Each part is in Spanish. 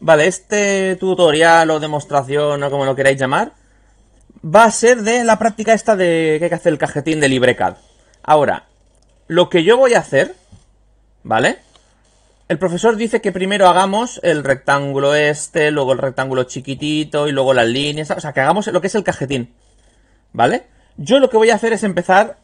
Vale, este tutorial o demostración o como lo queráis llamar, va a ser de la práctica esta de que hay que hacer el cajetín de LibreCAD. Ahora, lo que yo voy a hacer, ¿vale? El profesor dice que primero hagamos el rectángulo este, luego el rectángulo chiquitito y luego las líneas, o sea, que hagamos lo que es el cajetín, ¿vale? Yo lo que voy a hacer es empezar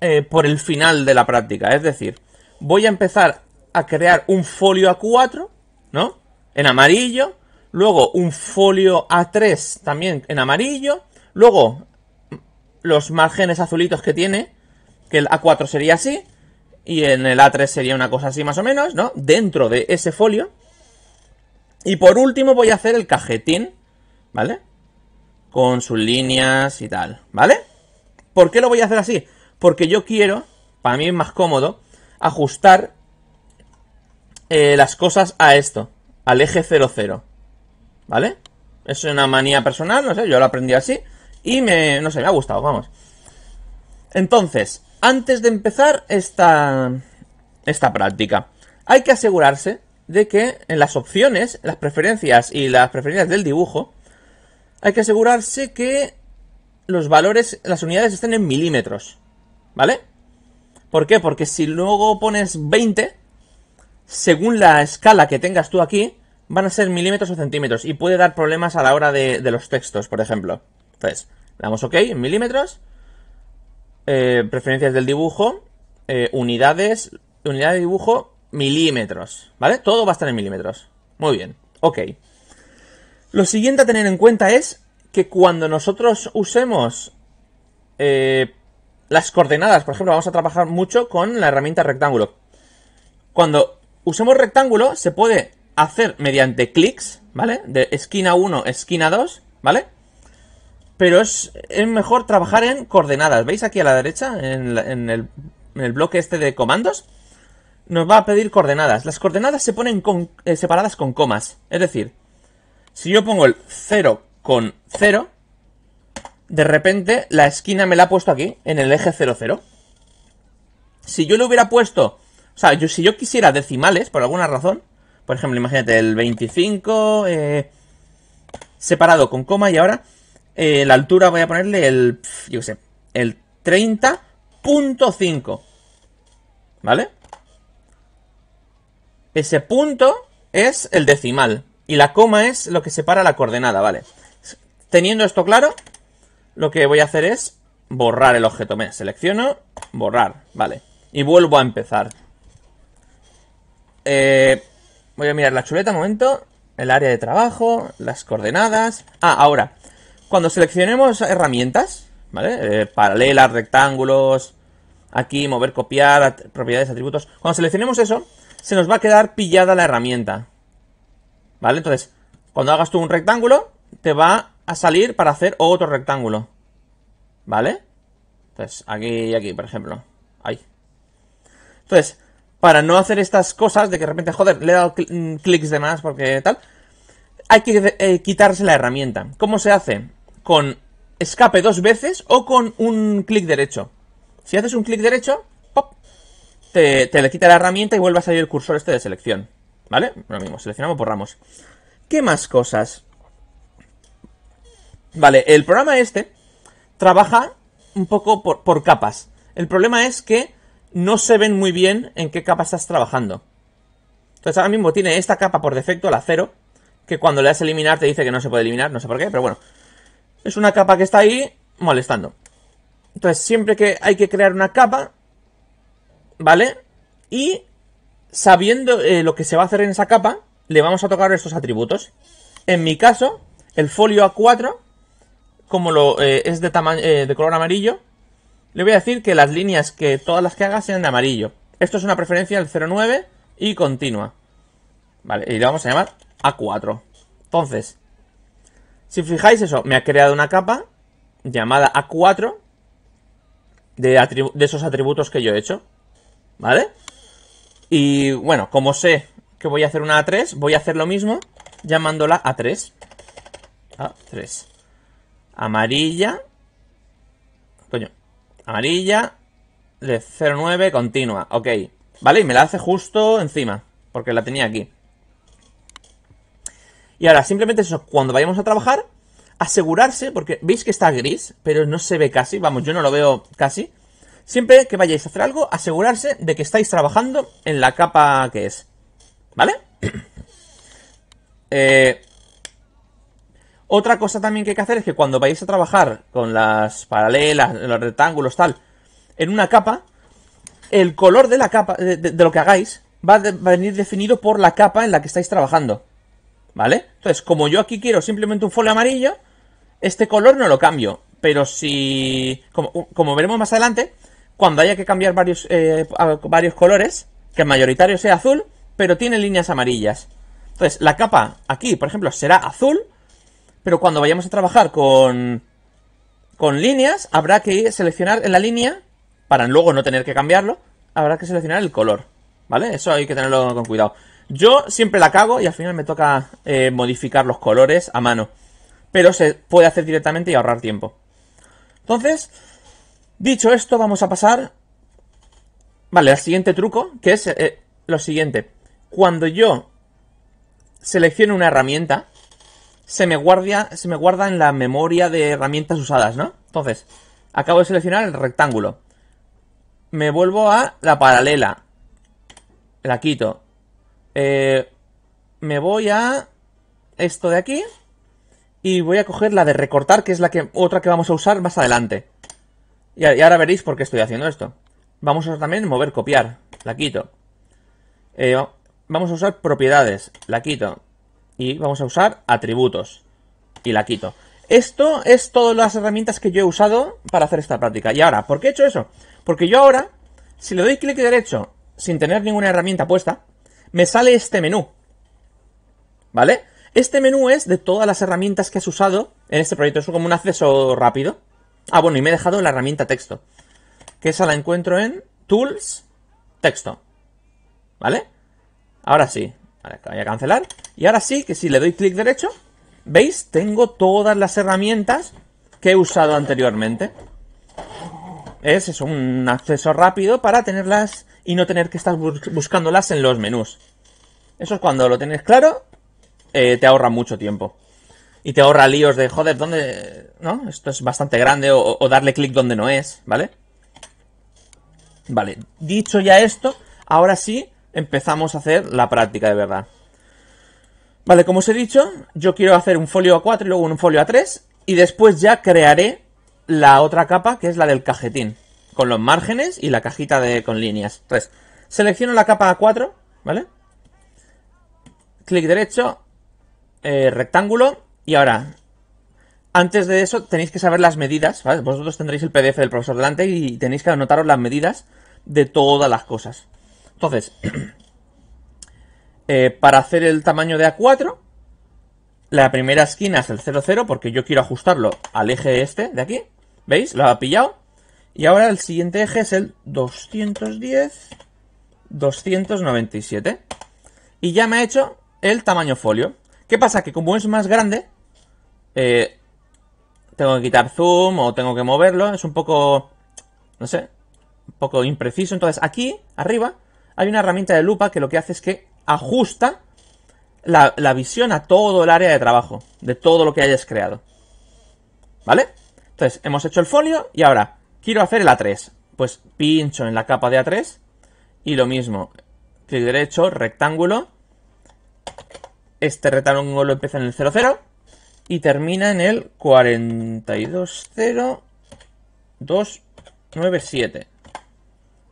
eh, por el final de la práctica, es decir, voy a empezar a crear un folio A4, ¿no? en amarillo, luego un folio A3 también en amarillo, luego los márgenes azulitos que tiene, que el A4 sería así, y en el A3 sería una cosa así más o menos, ¿no? Dentro de ese folio. Y por último voy a hacer el cajetín, ¿vale? Con sus líneas y tal, ¿vale? ¿Por qué lo voy a hacer así? Porque yo quiero, para mí es más cómodo, ajustar eh, las cosas a esto al eje 00. ¿Vale? Es una manía personal, no sé, yo lo aprendí así y me, no sé, me ha gustado, vamos. Entonces, antes de empezar esta, esta práctica, hay que asegurarse de que en las opciones, las preferencias y las preferencias del dibujo, hay que asegurarse que los valores, las unidades estén en milímetros, ¿vale? ¿Por qué? Porque si luego pones 20, según la escala que tengas tú aquí, van a ser milímetros o centímetros y puede dar problemas a la hora de, los textos, por ejemplo. Entonces, damos OK en milímetros, eh, preferencias del dibujo, eh, unidades, unidad de dibujo, milímetros, ¿vale? Todo va a estar en milímetros. Muy bien, ok. Lo siguiente a tener en cuenta es que cuando nosotros usemos eh, las coordenadas, por ejemplo, vamos a trabajar mucho con la herramienta rectángulo. Cuando usemos rectángulo, se puede hacer mediante clics, ¿vale? De esquina 1, esquina 2, ¿vale? Pero es, mejor trabajar en coordenadas. ¿Veis aquí a la derecha? En, el, bloque este de comandos. Nos va a pedir coordenadas. Las coordenadas se ponen eh, separadas con comas. Es decir, si yo pongo el 0 con 0, de repente la esquina me la ha puesto aquí, en el eje 0, 0. Si yo le hubiera puesto o sea, yo, si yo quisiera decimales, por alguna razón, por ejemplo, imagínate el 25 eh, separado con coma y ahora eh, la altura voy a ponerle el, yo sé, el 30.5. ¿Vale? Ese punto es el decimal y la coma es lo que separa la coordenada, ¿vale? Teniendo esto claro, lo que voy a hacer es borrar el objeto. Me selecciono, borrar, ¿vale? Y vuelvo a empezar. Eh, voy a mirar la chuleta un momento. El área de trabajo, las coordenadas. Ah, ahora. Cuando seleccionemos herramientas, ¿vale? Eh, paralelas, rectángulos, aquí, mover, copiar, propiedades, atributos. Cuando seleccionemos eso, se nos va a quedar pillada la herramienta. ¿Vale? Entonces, cuando hagas tú un rectángulo, te va a salir para hacer otro rectángulo. ¿Vale? Entonces, aquí y aquí, por ejemplo. Ahí. Entonces, para no hacer estas cosas de que de repente, joder, le he dado mm, clics de más porque tal, hay que eh, quitarse la herramienta. ¿Cómo se hace? Con escape dos veces o con un clic derecho. Si haces un clic derecho, pop, te, le quita la herramienta y vuelve a salir el cursor este de selección. ¿Vale? Lo mismo, seleccionamos, por ramos ¿Qué más cosas? Vale, el programa este trabaja un poco por capas. El problema es que no se ven muy bien en qué capa estás trabajando. Entonces ahora mismo tiene esta capa por defecto, la 0, que cuando le das eliminar te dice que no se puede eliminar, no sé por qué, pero bueno. Es una capa que está ahí molestando. Entonces siempre que hay que crear una capa, ¿vale? Y sabiendo eh, lo que se va a hacer en esa capa, le vamos a tocar estos atributos. En mi caso, el folio A4, como lo, eh, es de, tamaño eh, de color amarillo, le voy a decir que las líneas que todas las que haga sean de amarillo. Esto es una preferencia del 09 y continua. Vale, y le vamos a llamar A4. Entonces, si fijáis eso, me ha creado una capa llamada A4 de, de esos atributos que yo he hecho. ¿Vale? Y bueno, como sé que voy a hacer una A3, voy a hacer lo mismo llamándola A3. A3. Amarilla. Coño, Amarilla. De 09, continua. Ok. Vale, y me la hace justo encima. Porque la tenía aquí. Y ahora, simplemente eso, cuando vayamos a trabajar, asegurarse, porque veis que está gris, pero no se ve casi, vamos, yo no lo veo casi. Siempre que vayáis a hacer algo, asegurarse de que estáis trabajando en la capa que es. ¿Vale? Eh, otra cosa también que hay que hacer es que cuando vais a trabajar con las paralelas, los rectángulos, tal, en una capa, el color de la capa, de, lo que hagáis, va a, venir definido por la capa en la que estáis trabajando. ¿Vale? Entonces, como yo aquí quiero simplemente un folio amarillo, este color no lo cambio. Pero si, como, veremos más adelante, cuando haya que cambiar varios, eh, varios colores, que el mayoritario sea azul, pero tiene líneas amarillas. Entonces, la capa aquí, por ejemplo, será azul, pero cuando vayamos a trabajar con, líneas, habrá que ir seleccionar en la línea, para luego no tener que cambiarlo, habrá que seleccionar el color, ¿vale? Eso hay que tenerlo con cuidado. Yo siempre la cago y al final me toca eh, modificar los colores a mano. Pero se puede hacer directamente y ahorrar tiempo. Entonces, dicho esto, vamos a pasar... Vale, al siguiente truco, que es eh, lo siguiente. Cuando yo selecciono una herramienta, se me, se me guarda en la memoria de herramientas usadas, ¿no? Entonces, acabo de seleccionar el rectángulo. Me vuelvo a la paralela. La quito. Eh, me voy a esto de aquí. Y voy a coger la de recortar, que es la que otra que vamos a usar más adelante. Y, ahora veréis por qué estoy haciendo esto. Vamos a también mover copiar. La quito. Eh, vamos a usar propiedades. La quito y vamos a usar atributos y la quito. Esto es todas las herramientas que yo he usado para hacer esta práctica. Y ahora, ¿por qué he hecho eso? Porque yo ahora, si le doy clic derecho sin tener ninguna herramienta puesta, me sale este menú. ¿Vale? Este menú es de todas las herramientas que has usado en este proyecto. Es como un acceso rápido. Ah, bueno, y me he dejado la herramienta texto. Que esa la encuentro en Tools, Texto. ¿Vale? Ahora sí. Vale, voy a cancelar. Y ahora sí, que si le doy clic derecho, ¿veis? Tengo todas las herramientas que he usado anteriormente. Es un acceso rápido para tenerlas y no tener que estar buscándolas en los menús. Eso es cuando lo tienes claro, eh, te ahorra mucho tiempo. Y te ahorra líos de, joder, ¿dónde...? ¿No? Esto es bastante grande o darle clic donde no es, ¿vale? Vale, dicho ya esto, ahora sí empezamos a hacer la práctica de verdad. Vale, como os he dicho, yo quiero hacer un folio a 4 y luego un folio a 3 y después ya crearé la otra capa que es la del cajetín, con los márgenes y la cajita de, con líneas. Entonces, selecciono la capa A4, ¿vale? Clic derecho, eh, rectángulo y ahora, antes de eso tenéis que saber las medidas, ¿vale? Vosotros tendréis el PDF del profesor delante y tenéis que anotaros las medidas de todas las cosas. Entonces, eh, para hacer el tamaño de A4, la primera esquina es el 0,0 porque yo quiero ajustarlo al eje este de aquí. ¿Veis? Lo ha pillado. Y ahora el siguiente eje es el 210, 297. Y ya me ha hecho el tamaño folio. ¿Qué pasa? Que como es más grande, eh, tengo que quitar zoom o tengo que moverlo. Es un poco, no sé, un poco impreciso. Entonces aquí, arriba, hay una herramienta de lupa que lo que hace es que ajusta la, visión a todo el área de trabajo, de todo lo que hayas creado. ¿Vale? Entonces, hemos hecho el folio y ahora quiero hacer el A3. Pues pincho en la capa de A3 y lo mismo, clic derecho, rectángulo. Este rectángulo empieza en el 00 y termina en el 420297,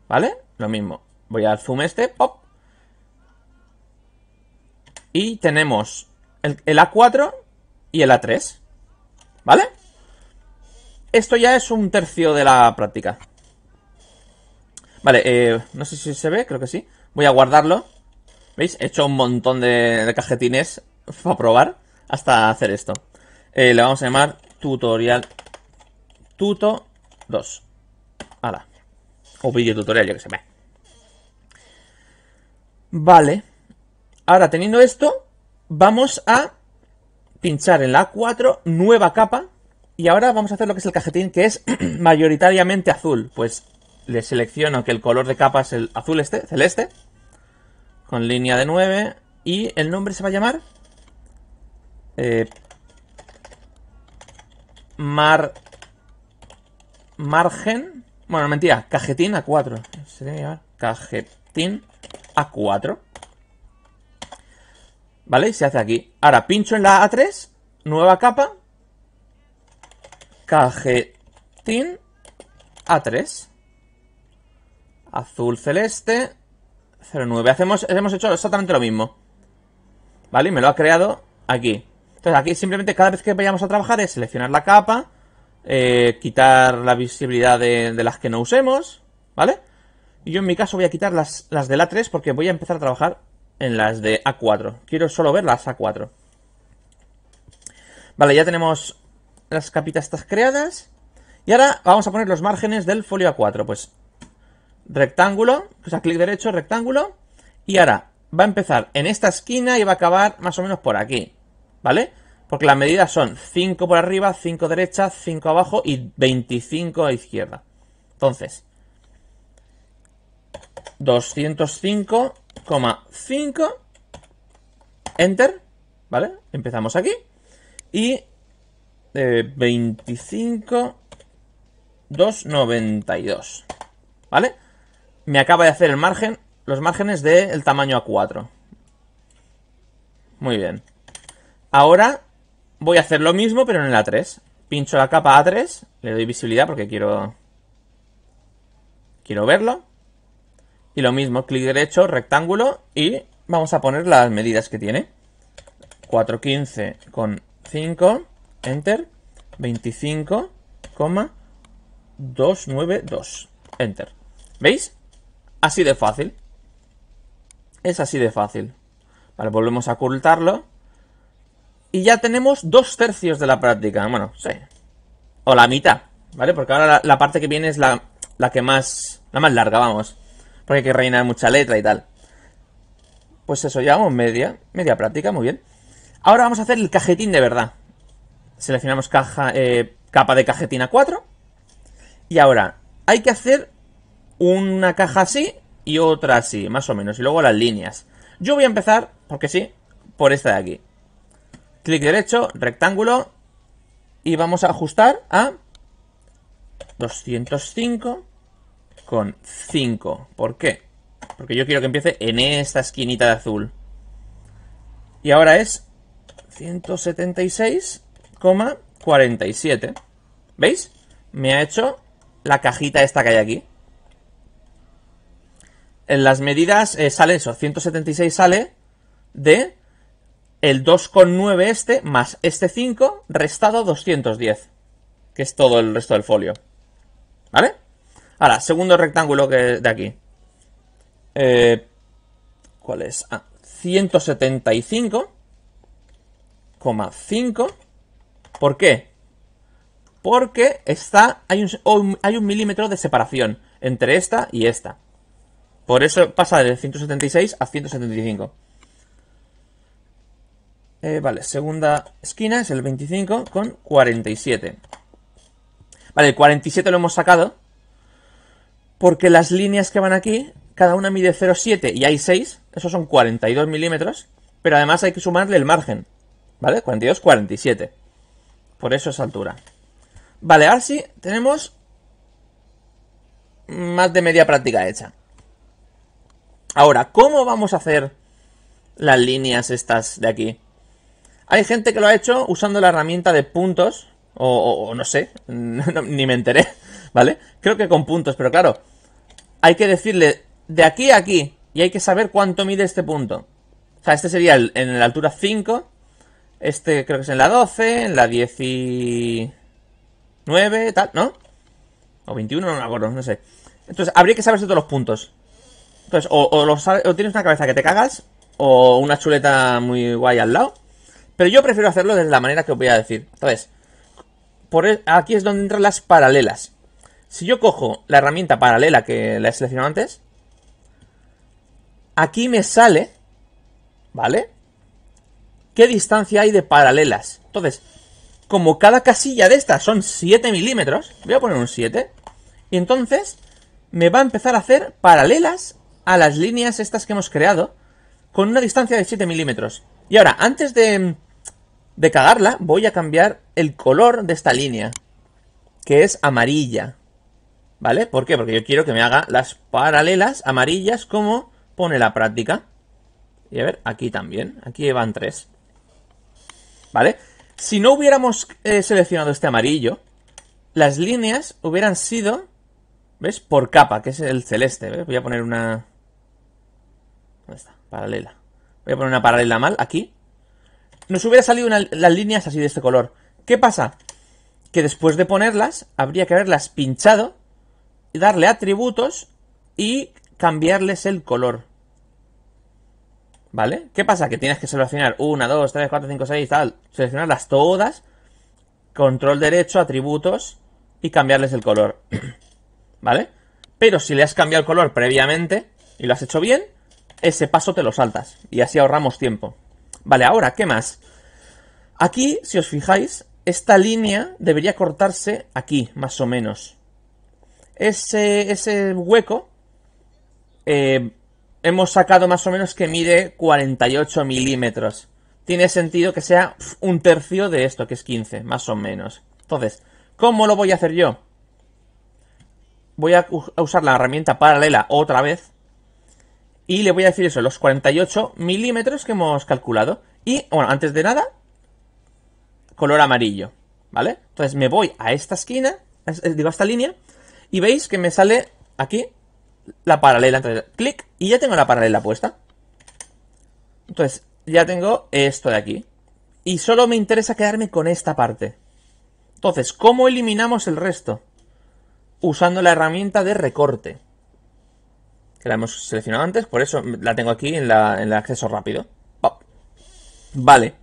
¿Vale? Lo mismo. Voy al zoom este, pop. Y tenemos el, A4 y el A3. ¿Vale? Esto ya es un tercio de la práctica. Vale, eh, no sé si se ve, creo que sí. Voy a guardarlo. ¿Veis? He hecho un montón de, cajetines para probar hasta hacer esto. Eh, le vamos a llamar tutorial tuto 2. Hala. O vídeo tutorial, yo que sé. Vale. Ahora, teniendo esto, vamos a pinchar en la A4, nueva capa. Y ahora vamos a hacer lo que es el cajetín, que es mayoritariamente azul. Pues le selecciono que el color de capa es el azul este, celeste. Con línea de 9. Y el nombre se va a llamar... Eh, mar... Margen... Bueno, mentira, cajetín A4. Se debe llamar cajetín a4. ¿Vale? Y se hace aquí. Ahora pincho en la A3, nueva capa, cajetín A3. Azul celeste, 09. Hacemos, hemos hecho exactamente lo mismo. ¿Vale? Y me lo ha creado aquí. Entonces aquí simplemente cada vez que vayamos a trabajar es seleccionar la capa, eh, quitar la visibilidad de, de las que no usemos, ¿vale? Yo en mi caso voy a quitar las, las del A3 porque voy a empezar a trabajar en las de A4. Quiero solo ver las A4. Vale, ya tenemos las capitas estas creadas. Y ahora vamos a poner los márgenes del folio A4. Pues rectángulo, o sea, clic derecho, rectángulo. Y ahora va a empezar en esta esquina y va a acabar más o menos por aquí. ¿Vale? Porque las medidas son 5 por arriba, 5 derecha, 5 abajo y 25 a izquierda. Entonces, 205,5. Enter. ¿Vale? Empezamos aquí. Y eh, 25, 2,92. ¿Vale? Me acaba de hacer el margen, los márgenes del tamaño A4. Muy bien. Ahora voy a hacer lo mismo, pero en el A3. Pincho la capa A3, le doy visibilidad porque quiero... Quiero verlo. Y lo mismo, clic derecho, rectángulo y vamos a poner las medidas que tiene. 4,15,5. con 5, enter, 25,292, enter. ¿Veis? Así de fácil. Es así de fácil. Vale, volvemos a ocultarlo. Y ya tenemos dos tercios de la práctica. Bueno, sí. O la mitad, ¿vale? Porque ahora la, parte que viene es la, la que más... La más larga, vamos. Porque hay que rellenar mucha letra y tal. Pues eso, llevamos media, media práctica, muy bien. Ahora vamos a hacer el cajetín de verdad. Seleccionamos caja, eh, capa de cajetina 4. Y ahora, hay que hacer una caja así y otra así, más o menos. Y luego las líneas. Yo voy a empezar, porque sí, por esta de aquí. Clic derecho, rectángulo. Y vamos a ajustar a 205 con 5. ¿Por qué? Porque yo quiero que empiece en esta esquinita de azul. Y ahora es 176,47. ¿Veis? Me ha hecho la cajita esta que hay aquí. En las medidas eh, sale eso, 176 sale de el 2,9 este más este 5 restado 210, que es todo el resto del folio. ¿Vale? Ahora, segundo rectángulo que de aquí. Eh, ¿Cuál es? Ah, 175,5. ¿Por qué? Porque está, hay un, milímetro de separación entre esta y esta. Por eso pasa de 176 a 175. Eh, vale, segunda esquina es el 25 con 47. Vale, el 47 lo hemos sacado porque las líneas que van aquí, cada una mide 0,7 y hay 6, esos son 42 milímetros, pero además hay que sumarle el margen, ¿vale? 42, 47. Por eso es altura. Vale, ahora sí tenemos más de media práctica hecha. Ahora, ¿cómo vamos a hacer las líneas estas de aquí? Hay gente que lo ha hecho usando la herramienta de puntos, o, no sé, ni me enteré. ¿vale? Creo que con puntos, pero claro, hay que decirle de aquí a aquí y hay que saber cuánto mide este punto. O sea, este sería en la altura 5, este creo que es en la 12, en la 19, tal, ¿no? O 21, no me acuerdo, no sé. Entonces, habría que saberse todos los puntos. Entonces, o, tienes una cabeza que te cagas, o una chuleta muy guay al lado. Pero yo prefiero hacerlo de la manera que os voy a decir. Entonces, por, e, aquí es donde entran las paralelas. Si yo cojo la herramienta paralela que la he seleccionado antes, aquí me sale, ¿vale? ¿Qué distancia hay de paralelas? Entonces, como cada casilla de estas son 7 milímetros, voy a poner un 7, y entonces me va a empezar a hacer paralelas a las líneas estas que hemos creado, con una distancia de 7 milímetros. Y ahora, antes de, de cagarla, voy a cambiar el color de esta línea, que es amarilla. ¿Vale? ¿Por qué? Porque yo quiero que me haga las paralelas amarillas como pone la práctica. Y a ver, aquí también. Aquí van tres. ¿Vale? Si no hubiéramos eh, seleccionado este amarillo, las líneas hubieran sido, ¿ves? Por capa, que es el celeste. Voy a poner una... ¿Dónde está? Paralela. Voy a poner una paralela mal aquí. Nos hubiera salido las líneas así de este color. ¿Qué pasa? Que después de ponerlas, habría que haberlas pinchado darle atributos y cambiarles el color. ¿Vale? ¿Qué pasa? Que tienes que seleccionar 1, 2, 3, 4, 5, 6, tal. Seleccionarlas todas. Control derecho, atributos y cambiarles el color. ¿Vale? Pero si le has cambiado el color previamente y lo has hecho bien, ese paso te lo saltas. Y así ahorramos tiempo. Vale, ahora, ¿qué más? Aquí, si os fijáis, esta línea debería cortarse aquí, más o menos ese, hueco eh, hemos sacado más o menos que mide 48 milímetros. Tiene sentido que sea un tercio de esto, que es 15, más o menos. Entonces, ¿cómo lo voy a hacer yo? Voy a usar la herramienta paralela otra vez. Y le voy a decir eso, los 48 milímetros que hemos calculado. Y, bueno, antes de nada, color amarillo, ¿vale? Entonces me voy a esta esquina, digo a esta línea, y veis que me sale aquí la paralela. Entonces, clic y ya tengo la paralela puesta. Entonces, ya tengo esto de aquí. Y solo me interesa quedarme con esta parte. Entonces, ¿cómo eliminamos el resto? Usando la herramienta de recorte. Que la hemos seleccionado antes, por eso la tengo aquí en, el acceso rápido. Vale.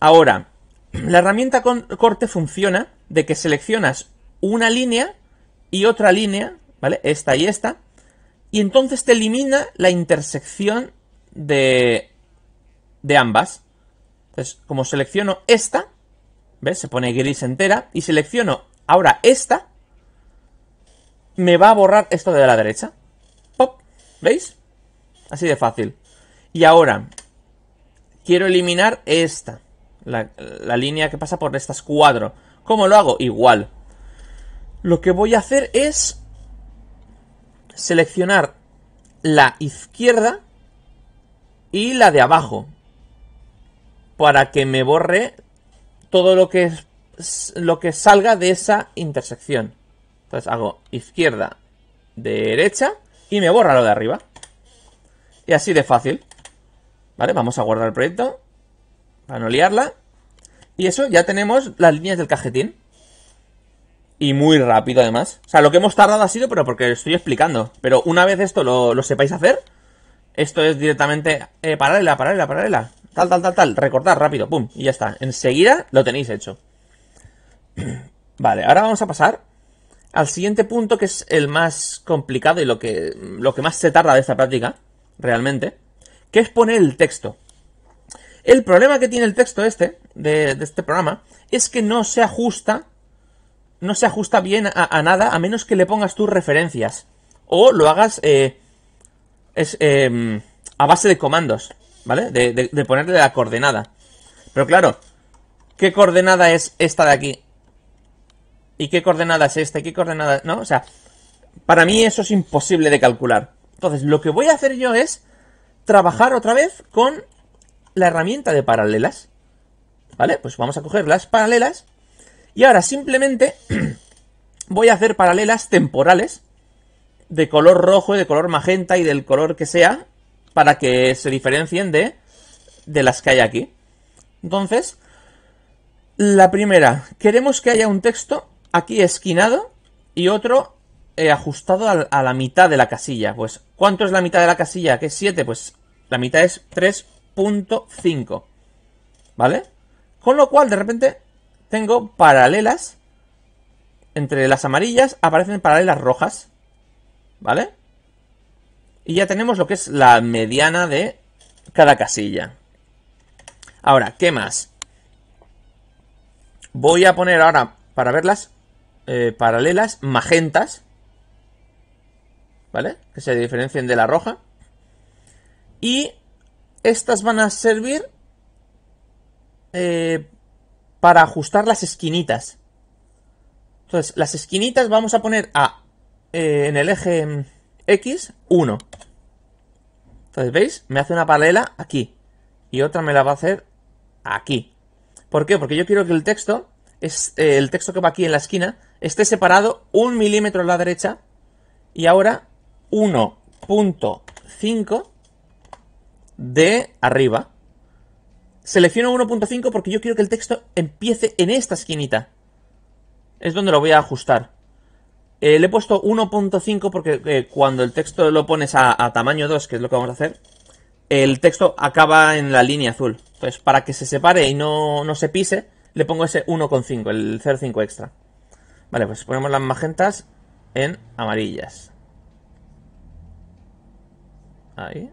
Ahora, la herramienta con corte funciona de que seleccionas una línea y otra línea, ¿vale? Esta y esta. Y entonces te elimina la intersección de, de ambas. Entonces, como selecciono esta, ¿ves? Se pone gris entera. Y selecciono ahora esta, me va a borrar esto de la derecha. ¡Pop! ¿Veis? Así de fácil. Y ahora, quiero eliminar esta. La, la línea que pasa por estas cuatro. ¿Cómo lo hago? Igual. Lo que voy a hacer es seleccionar la izquierda y la de abajo. Para que me borre todo lo que, lo que salga de esa intersección. Entonces hago izquierda, derecha y me borra lo de arriba. Y así de fácil. Vale, vamos a guardar el proyecto para no liarla. Y eso ya tenemos las líneas del cajetín. Y muy rápido además. O sea, lo que hemos tardado ha sido, pero porque estoy explicando. Pero una vez esto lo, sepáis hacer, esto es directamente eh, paralela, paralela, paralela. Tal, tal, tal, tal. Recortar rápido, pum. Y ya está. Enseguida lo tenéis hecho. Vale, ahora vamos a pasar al siguiente punto que es el más complicado y lo que, lo que más se tarda de esta práctica, realmente, que es poner el texto. El problema que tiene el texto este, de, de este programa, es que no se ajusta no se ajusta bien a, nada a menos que le pongas tus referencias. O lo hagas eh, es, em, a base de comandos, ¿vale? De, de, ponerle la coordenada. Pero claro, ¿qué coordenada es esta de aquí? ¿Y qué coordenada es esta? ¿Y qué coordenada? ¿No? O sea, para mí eso es imposible de calcular. Entonces, lo que voy a hacer yo es trabajar otra vez con la herramienta de paralelas. ¿Vale? Pues vamos a coger las paralelas y ahora simplemente voy a hacer paralelas temporales de color rojo y de color magenta y del color que sea para que se diferencien de, de las que hay aquí. Entonces, la primera, queremos que haya un texto aquí esquinado y otro eh, ajustado a, la mitad de la casilla. Pues, ¿cuánto es la mitad de la casilla? Que es 7, pues la mitad es 3.5. ¿Vale? Con lo cual, de repente, tengo paralelas. Entre las amarillas aparecen paralelas rojas. ¿Vale? Y ya tenemos lo que es la mediana de cada casilla. Ahora, ¿qué más? Voy a poner ahora, para verlas, eh, paralelas magentas. ¿Vale? Que se diferencien de la roja. Y estas van a servir eh, para ajustar las esquinitas. Entonces, las esquinitas vamos a poner a, eh, en el eje mm, X, 1. Entonces, ¿veis? Me hace una paralela aquí. Y otra me la va a hacer aquí. ¿Por qué? Porque yo quiero que el texto, es, eh, el texto que va aquí en la esquina, esté separado un milímetro a la derecha. Y ahora 1.5 de arriba. Selecciono 1.5 porque yo quiero que el texto empiece en esta esquinita. Es donde lo voy a ajustar. Eh, le he puesto 1.5 porque eh, cuando el texto lo pones a, tamaño 2, que es lo que vamos a hacer, el texto acaba en la línea azul. Entonces, para que se separe y no, no se pise, le pongo ese 1.5, el 0.5 extra. Vale, pues ponemos las magentas en amarillas. Ahí.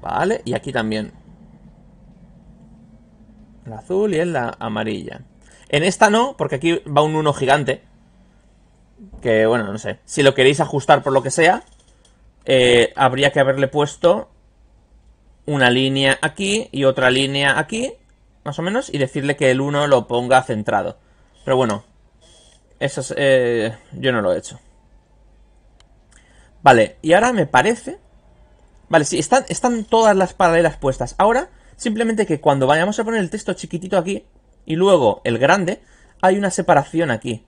¿Vale? Y aquí también. El azul y el la amarilla. En esta no, porque aquí va un 1 gigante. Que bueno, no sé. Si lo queréis ajustar por lo que sea, eh, habría que haberle puesto una línea aquí y otra línea aquí, más o menos, y decirle que el 1 lo ponga centrado. Pero bueno, eso es, eh, yo no lo he hecho. Vale, y ahora me parece Vale, sí, están, todas las paralelas puestas. Ahora, simplemente que cuando vayamos a poner el texto chiquitito aquí y luego el grande, hay una separación aquí.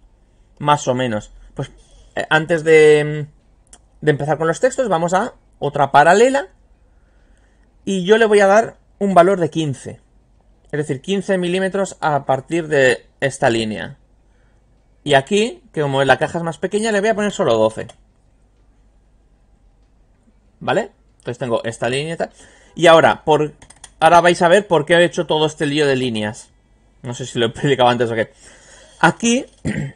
Más o menos. Pues eh, antes mm, de, empezar con los textos, vamos a otra paralela y yo le voy a dar un valor de 15. Es decir, 15 milímetros a partir de esta línea. Y aquí, que como la caja es más pequeña, le voy a poner solo 12. ¿Vale? tengo esta línea y tal. Y ahora, por, ahora vais a ver por qué he hecho todo este lío de líneas. No sé si lo he explicado antes o qué. Aquí,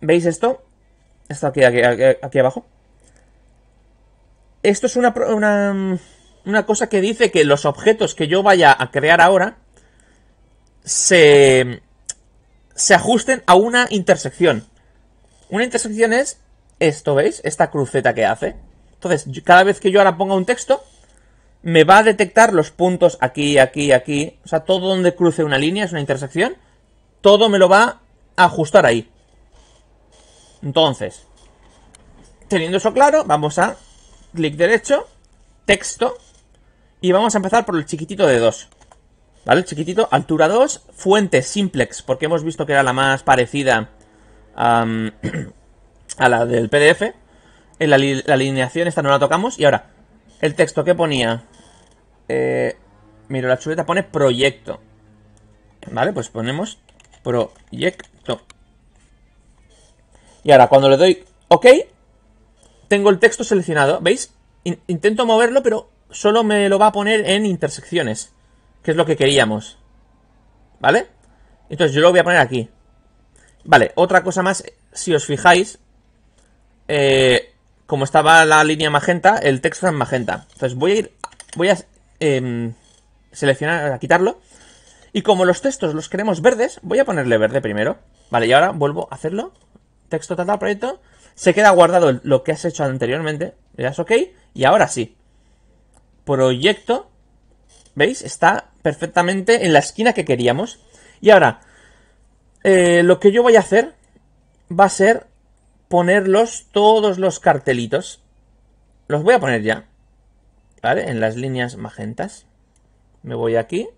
¿veis esto? Esto aquí, aquí, abajo. Esto es una, una, una cosa que dice que los objetos que yo vaya a crear ahora se, se ajusten a una intersección. Una intersección es esto, ¿veis? Esta cruceta que hace. Entonces, cada vez que yo ahora ponga un texto, me va a detectar los puntos aquí, aquí, aquí. O sea, todo donde cruce una línea, es una intersección. Todo me lo va a ajustar ahí. Entonces, teniendo eso claro, vamos a clic derecho, texto, y vamos a empezar por el chiquitito de 2. ¿Vale? El chiquitito, altura 2, fuente simplex, porque hemos visto que era la más parecida a la del PDF. Eh, la, alineación esta no la tocamos. Y ahora, el texto que ponía... Eh, la chuleta, pone proyecto. Vale, pues ponemos proyecto. Y ahora, cuando le doy OK, tengo el texto seleccionado. ¿Veis? intento moverlo, pero solo me lo va a poner en intersecciones. Que es lo que queríamos. ¿Vale? Entonces yo lo voy a poner aquí. Vale, otra cosa más, si os fijáis, eh, como estaba la línea magenta, el texto era en magenta. Entonces voy a ir, voy a em, seleccionar, a quitarlo. Y como los textos los queremos verdes, voy a ponerle verde primero. Vale, y ahora vuelvo a hacerlo. Texto total proyecto. Se queda guardado lo que has hecho anteriormente. Le das OK. Y ahora sí. Proyecto. ¿Veis? Está perfectamente en la esquina que queríamos. Y ahora, eh, lo que yo voy a hacer va a ser ponerlos todos los cartelitos. Los voy a poner ya. ¿Vale? En las líneas magentas. Me voy aquí.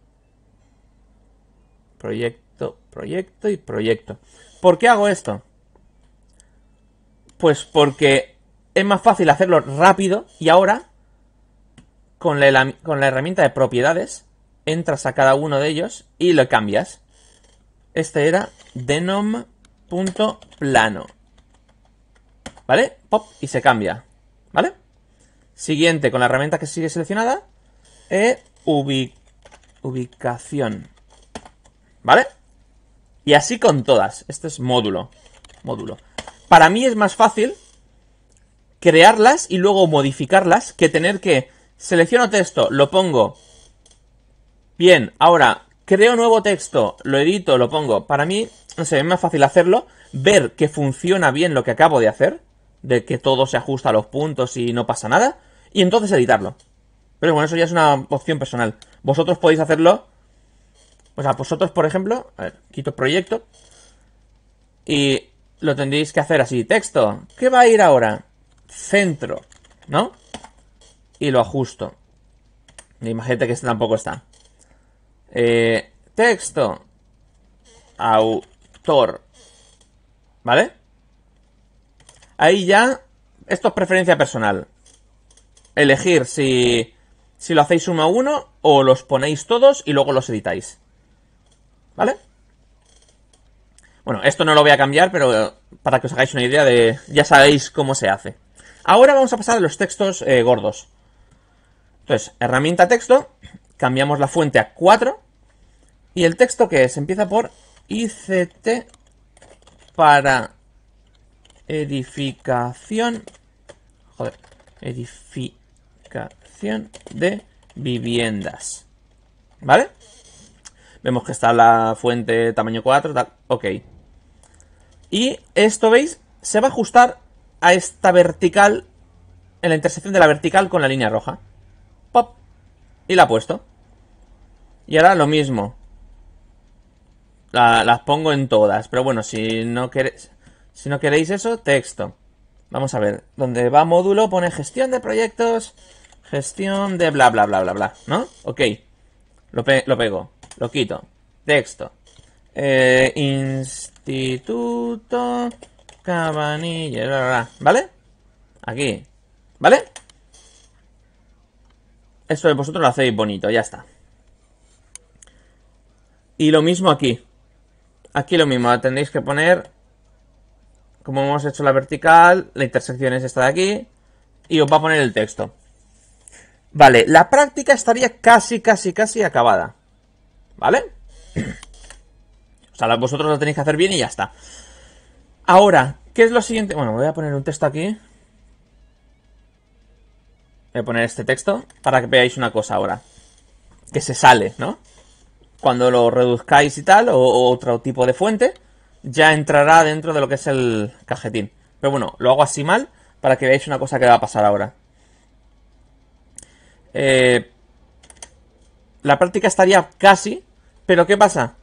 Proyecto, proyecto y proyecto. ¿Por qué hago esto? Pues porque es más fácil hacerlo rápido y ahora con la, herramienta de propiedades entras a cada uno de ellos y lo cambias. Este era denom.plano. ¿Vale? Pop y se cambia. ¿Vale? Siguiente, con la herramienta que sigue seleccionada, e ubicación. ¿Vale? Y así con todas. Este es módulo. Módulo. Para mí es más fácil crearlas y luego modificarlas que tener que selecciono texto, lo pongo. Bien, ahora creo nuevo texto, lo edito, lo pongo. Para mí, no sé, es más fácil hacerlo, ver que funciona bien lo que acabo de hacer de que todo se ajusta a los puntos y no pasa nada, y entonces editarlo. Pero bueno, eso ya es una opción personal. Vosotros podéis hacerlo. O sea, vosotros, por ejemplo, a ver, quito proyecto. Y lo tendréis que hacer así. Texto. ¿Qué va a ir ahora? Centro. ¿No? Y lo ajusto. Imagínate que este tampoco está. Eh, texto. Autor. ¿Vale? Ahí ya, esto es preferencia personal. Elegir si, si lo hacéis uno a uno o los ponéis todos y luego los editáis. ¿Vale? Bueno, esto no lo voy a cambiar, pero eh, para que os hagáis una idea de... Ya sabéis cómo se hace. Ahora vamos a pasar a los textos eh, gordos. Entonces, herramienta texto, cambiamos la fuente a 4 y el texto que es empieza por ICT para edificación, joder, edificación de viviendas. ¿Vale? Vemos que está la fuente tamaño 4, ok. Y esto, ¿veis? Se va a ajustar a esta vertical, en la intersección de la vertical con la línea roja. Pop. Y la ha puesto. Y ahora lo mismo. las pongo en todas, pero bueno, si no queréis... Si no queréis eso, texto. Vamos a ver, donde va módulo pone gestión de proyectos, gestión de bla, bla, bla, bla, bla, ¿no? Ok, lo, lo pego, lo quito, texto. Eh, instituto Cabanilla. ¿vale? Aquí, ¿vale? Esto de vosotros lo hacéis bonito, ya está. Y lo mismo aquí. Aquí lo mismo, tendréis que poner como hemos hecho la vertical, la intersección es esta de aquí, y os va a poner el texto. Vale, la práctica estaría casi, casi, casi acabada. ¿Vale? O sea, vosotros lo tenéis que hacer bien y ya está. Ahora, ¿qué es lo siguiente? Bueno, voy a poner un texto aquí. Voy a poner este texto para que veáis una cosa ahora. Que se sale, ¿no? Cuando lo reduzcáis y tal, o, otro tipo de fuente, ya entrará dentro de lo que es el cajetín. Pero bueno, lo hago así mal para que veáis una cosa que va a pasar ahora. Eh, la práctica estaría casi, pero ¿qué pasa?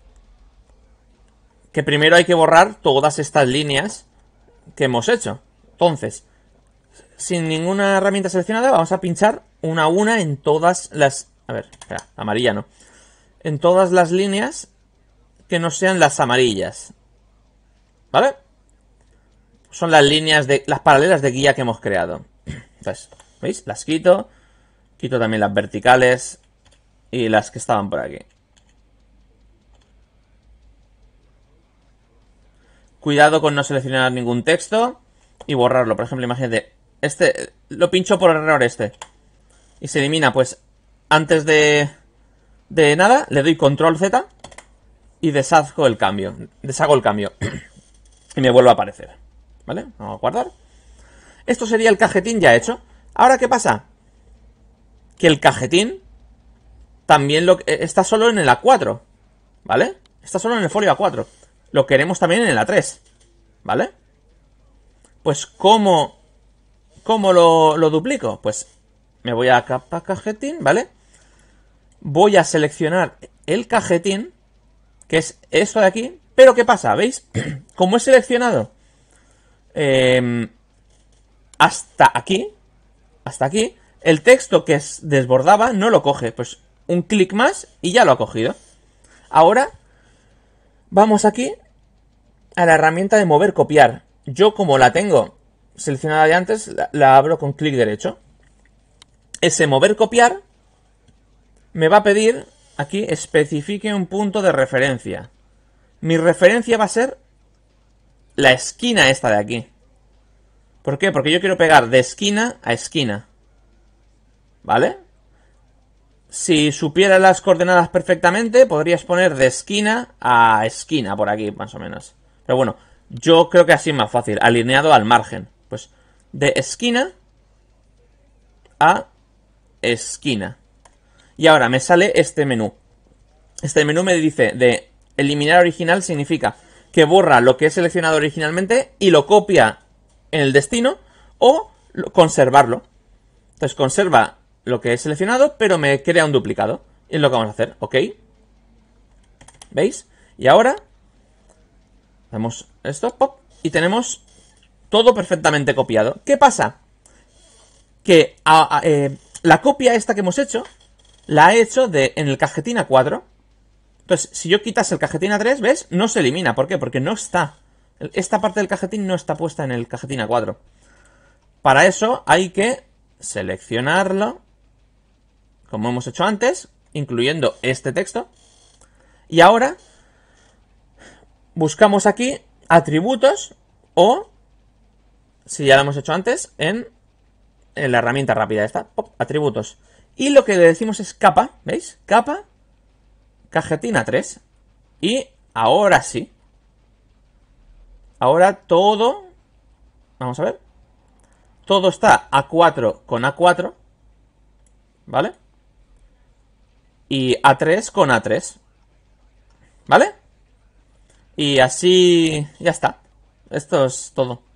Que primero hay que borrar todas estas líneas que hemos hecho. Entonces, sin ninguna herramienta seleccionada, vamos a pinchar una a una en todas las... A ver, espera, amarilla no. En todas las líneas que no sean las amarillas. ¿Vale? Son las líneas de. las paralelas de guía que hemos creado. Entonces, ¿veis? Las quito. Quito también las verticales. Y las que estaban por aquí. Cuidado con no seleccionar ningún texto. Y borrarlo. Por ejemplo, imagínate. Este. Lo pincho por error este. Y se elimina, pues. Antes de. De nada, le doy control Z. Y deshago el cambio. Deshago el cambio y me vuelve a aparecer. ¿Vale? Vamos a guardar. Esto sería el cajetín ya hecho. Ahora, ¿qué pasa? Que el cajetín también lo, eh, está solo en el A4. ¿Vale? Está solo en el folio A4. Lo queremos también en el A3. ¿Vale? Pues, ¿cómo, cómo lo, lo duplico? Pues me voy a capa cajetín, ¿vale? Voy a seleccionar el cajetín, que es esto de aquí, pero ¿qué pasa? ¿Veis? Como he seleccionado em, hasta aquí, hasta aquí, el texto que desbordaba no lo coge. Pues un clic más y ya lo ha cogido. Ahora vamos aquí a la herramienta de mover copiar. Yo como la tengo seleccionada de antes, la, la abro con clic derecho. Ese mover copiar me va a pedir aquí especifique un punto de referencia. Mi referencia va a ser la esquina esta de aquí. ¿Por qué? Porque yo quiero pegar de esquina a esquina. ¿Vale? Si supiera las coordenadas perfectamente, podrías poner de esquina a esquina por aquí, más o menos. Pero bueno, yo creo que así es más fácil, alineado al margen. Pues de esquina a esquina. Y ahora me sale este menú. Este menú me dice de Eliminar original significa que borra lo que he seleccionado originalmente y lo copia en el destino o conservarlo. Entonces conserva lo que he seleccionado, pero me crea un duplicado. Y es lo que vamos a hacer, ¿ok? ¿Veis? Y ahora damos esto, pop, y tenemos todo perfectamente copiado. ¿Qué pasa? Que ah, ah, eh, la copia esta que hemos hecho, la he hecho de, en el cajetín A4. Entonces, si yo quitas el cajetín A3, ¿ves? No se elimina. ¿Por qué? Porque no está. Esta parte del cajetín no está puesta en el cajetín A4. Para eso hay que seleccionarlo, como hemos hecho antes, incluyendo este texto. Y ahora buscamos aquí atributos o, si ya lo hemos hecho antes, en, la herramienta rápida esta, atributos. Y lo que le decimos es capa, ¿veis? Capa cajetina 3. Y ahora sí. Ahora todo... Vamos a ver. Todo está A4 con A4. ¿Vale? Y A3 con A3. ¿Vale? Y así... Ya está. Esto es todo.